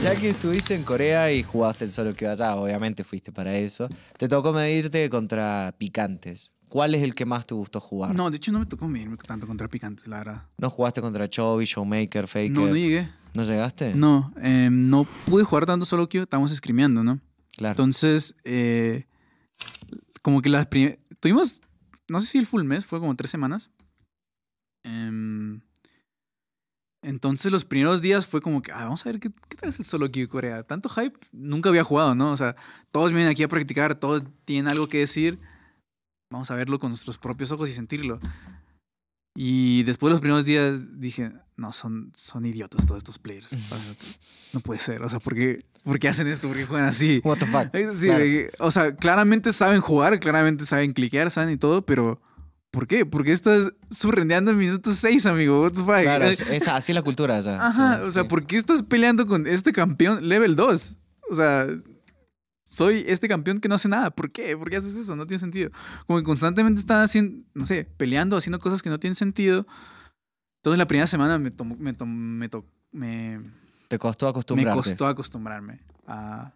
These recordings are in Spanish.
Ya que estuviste en Corea y jugaste el solo que allá, obviamente fuiste para eso, te tocó medirte contra picantes. ¿Cuál es el que más te gustó jugar? No, de hecho no me tocó medirme tanto contra picantes, la verdad. ¿No jugaste contra Chovy, Showmaker, Faker? No, no llegué. ¿No llegaste? No, em, no pude jugar tanto solo que estábamos escribiendo ¿no? Claro. Entonces, eh, como que las primeras... Tuvimos, no sé si el full mes, fue como tres semanas. Eh, entonces los primeros días fue como que, ah, vamos a ver qué, tal es el solo queue Corea. Tanto hype, nunca había jugado, ¿no? O sea, todos vienen aquí a practicar, todos tienen algo que decir. Vamos a verlo con nuestros propios ojos y sentirlo. Y después de los primeros días dije, no, son, son idiotas todos estos players. no puede ser, o sea, ¿por qué, hacen esto? ¿Por qué juegan así? What the fuck? o sea, claramente saben jugar, claramente saben cliquear, saben y todo, pero ¿Por qué? Porque estás surrendeando en minutos 6, amigo. Claro, es, es así la cultura. O sea, Ajá, o sea, ¿por qué estás peleando con este campeón level 2? O sea, soy este campeón que no hace nada. ¿Por qué? ¿Por qué haces eso? No tiene sentido. Como que constantemente están haciendo, no sé, peleando, haciendo cosas que no tienen sentido. Entonces la primera semana me tomó, me, me, me, Te costó acostumbrarme. Me costó acostumbrarme a,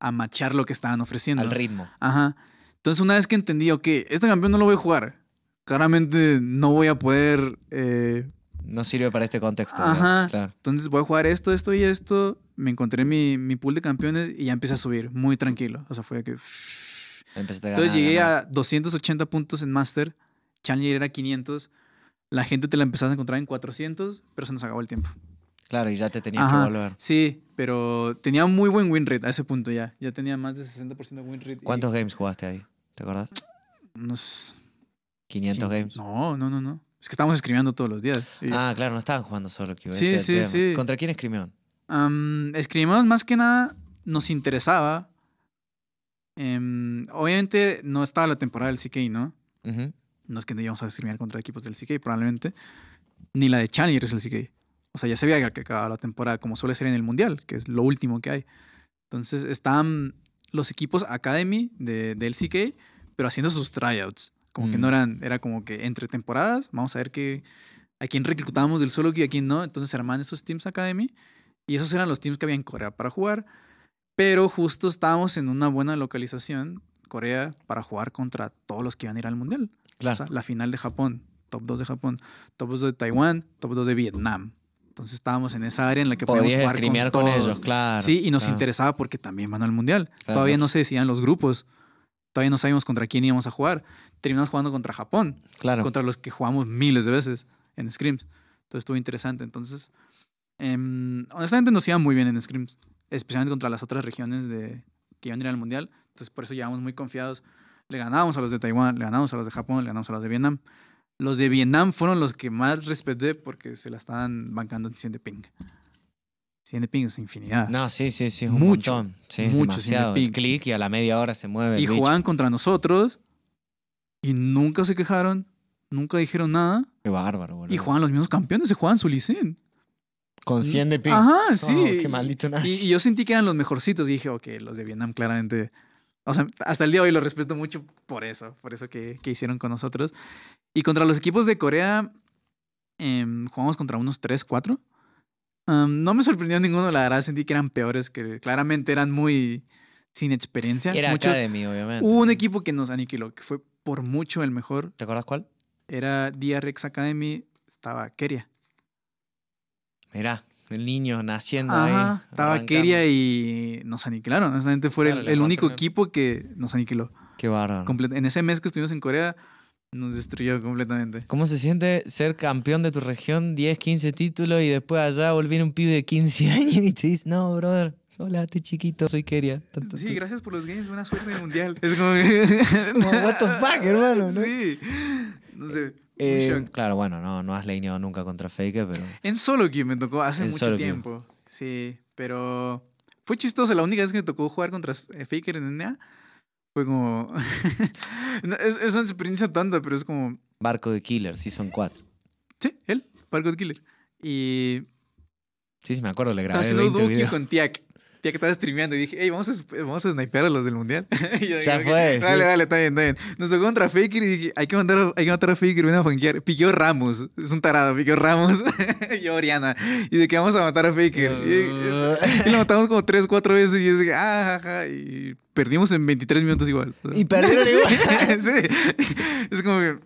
a machar lo que estaban ofreciendo. Al ritmo. Ajá. Entonces una vez que entendí, ok, este campeón no lo voy a jugar claramente no voy a poder... Eh, no sirve para este contexto. Ajá. Entonces voy a jugar esto, esto y esto. Me encontré mi, mi pool de campeones y ya empecé a subir muy tranquilo. O sea, fue que... Entonces llegué a 280 puntos en Master. Challenger era 500. La gente te la empezaste a encontrar en 400, pero se nos acabó el tiempo. Claro, y ya te tenía que volver. Sí, pero tenía muy buen win rate a ese punto ya. Ya tenía más de 60% de win rate. ¿Cuántos games jugaste ahí? ¿Te acordás? Unos 500 games. No, no, no, no. Es que estábamos escribiendo todos los días. Ah, claro, no estaban jugando solo. sí, sí, sí. ¿Contra quién escribió? escribimos más que nada, nos interesaba. Em, obviamente no estaba la temporada del CK, ¿no? No es que no íbamos a escribir contra equipos del CK, probablemente. Ni la de Challengers del CK. O sea, ya se veía que acababa la temporada, como suele ser en el Mundial, que es lo último que hay. Entonces estaban los equipos Academy del CK, pero haciendo sus tryouts. Como que mm. no eran, era como que entre temporadas, vamos a ver que, a quién reclutábamos del solo que y a quién no. Entonces se arman esos Teams Academy y esos eran los teams que había en Corea para jugar. Pero justo estábamos en una buena localización, Corea, para jugar contra todos los que iban a ir al Mundial. Claro. la final de Japón, top 2 de Japón, top 2 de Taiwán, top 2 de Vietnam. Entonces estábamos en esa área en la que podíamos jugar con, todos. ellos, claro. Sí, y nos interesaba porque también van al mundial. Todavía no se decían los grupos todavía no sabíamos contra quién íbamos a jugar. Terminamos jugando contra Japón, claro. contra los que jugamos miles de veces en Scrims. Entonces estuvo interesante. Entonces, em, honestamente nos iba muy bien en Scrims, especialmente contra las otras regiones de, que iban a ir al Mundial. Entonces por eso llevamos muy confiados. Le ganábamos a los de Taiwán, le ganábamos a los de Japón, le ganábamos a los de Vietnam. Los de Vietnam fueron los que más respeté porque se la estaban bancando en ping ping de es infinidad. No, sí, sí, sí, mucho, montón. Sí, mucho sí. Clic y a la media hora se mueve. Y jugaban contra nosotros y nunca se quejaron, nunca dijeron nada. Qué bárbaro, boludo. Y jugaban los mismos campeones, se jugaban su licen. Con 100 mm, de ping. Ajá, oh, sí. qué maldito Y, yo sentí que eran los mejorcitos. Y dije, ok, los de Vietnam claramente. O sea, hasta el día de hoy los respeto mucho por eso, por eso que, hicieron con nosotros. Y contra los equipos de Corea, em, jugamos contra unos 3, 4 no me sorprendió ninguno, la verdad sentí que eran peores, que claramente eran muy sin experiencia. Era Muchos, Academy, obviamente. Hubo un equipo que nos aniquiló, que fue por mucho el mejor. ¿Te acuerdas cuál? Era DRX Academy, estaba Keria. Mira, el niño naciendo ahí. Estaba Keria y nos aniquilaron. Honestamente, fue el, el único equipo que nos aniquiló. Qué bárbaro. En ese mes que estuvimos en Corea, nos destruyó completamente. ¿Cómo se siente ser campeón de tu región, 10, 15 títulos y después allá volver un pibe de 15 años y te dice, no, brother, hola, te chiquito, soy Keria. Sí, gracias por los games, buena suerte mundial. Es como no, what the fuck, hermano. ¿no? Sí. No sé. Eh, eh, claro, bueno, no, no has leñado nunca contra Faker, pero... En solo game me tocó hace mucho tiempo. Sí, pero... Fue chistoso, la única vez que me tocó jugar contra eh, Faker en NA fue como. es, es, una experiencia tonta, pero es como. Barco de Killer, Season 4. Sí, él, Barco de Killer. Y. Sí, sí, me acuerdo, le grabé. Haciendo Duki con Tiak. Ya que estaba streameando y dije, hey, vamos a, vamos a snipear a los del mundial. ya fue. Dale, dale, está bien, está bien. Nos tocó contra Faker y dije, hay que matar a, hay que matar a Faker, ven a Ramos, es un tarado, piqueó Ramos. y Oriana. Y de que vamos a matar a Faker. y, uh. lo matamos como tres, cuatro veces y es que, ah, y perdimos en 23 minutos igual. y perdimos igual. sí. Es como que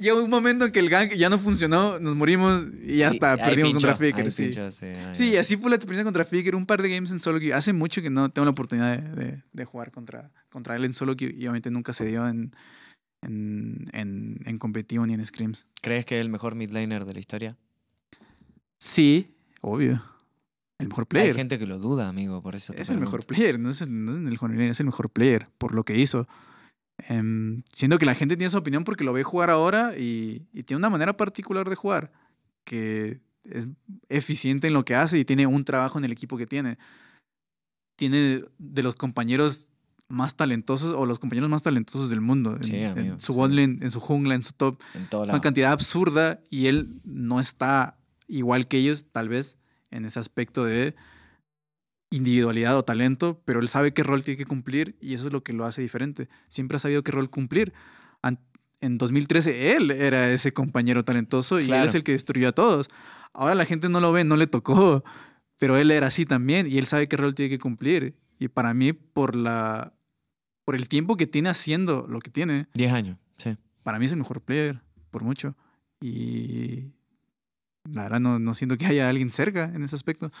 llegó un momento en que el gang ya no funcionó, nos morimos y ya está, perdimos contra Faker. Sí. así fue la experiencia contra Faker, un par de games en solo queue. Hace mucho que no tengo la oportunidad de, jugar contra, contra él en solo queue y obviamente nunca se dio en, en, en, competitivo ni en scrims. ¿Crees que es el mejor midlaner de la historia? Sí, obvio. El mejor player. Hay gente que lo duda, amigo, por eso. es el mejor player, no es el, no es mejor es el mejor player por lo que hizo. Em, siento siendo que la gente tiene su opinión porque lo ve jugar ahora y, tiene una manera particular de jugar, que es eficiente en lo que hace y tiene un trabajo en el equipo que tiene. Tiene de los compañeros más talentosos o los compañeros más talentosos del mundo. en, su botlane, en su jungla, en su top. es una cantidad absurda y él no está igual que ellos, tal vez, en ese aspecto de individualidad o talento, pero él sabe qué rol tiene que cumplir y eso es lo que lo hace diferente. Siempre ha sabido qué rol cumplir. En 2013 él era ese compañero talentoso y él es el que destruyó a todos. Ahora la gente no lo ve, no le tocó, pero él era así también y él sabe qué rol tiene que cumplir. Y para mí, por, la, por el tiempo que tiene haciendo lo que tiene. 10 años, sí. Para mí es el mejor player, por mucho. Y la verdad no, no siento que haya alguien cerca en ese aspecto.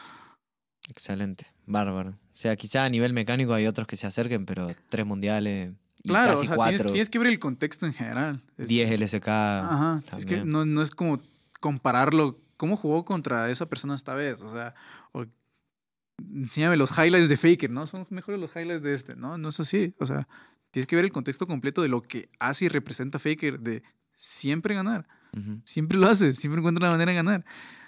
Excelente, bárbaro. O sea, quizá a nivel mecánico hay otros que se acerquen, pero tres mundiales. claro, o sea, Tienes, que ver el contexto en general. Es, 10 LSK. Ajá. Es no, es como compararlo. ¿Cómo jugó contra esa persona esta vez? O sea, enséñame los highlights de Faker, ¿no? Son mejores los highlights de este, ¿no? No es así. O sea, tienes que ver el contexto completo de lo que hace y representa Faker, de siempre ganar. Siempre lo hace, siempre encuentra la manera de ganar.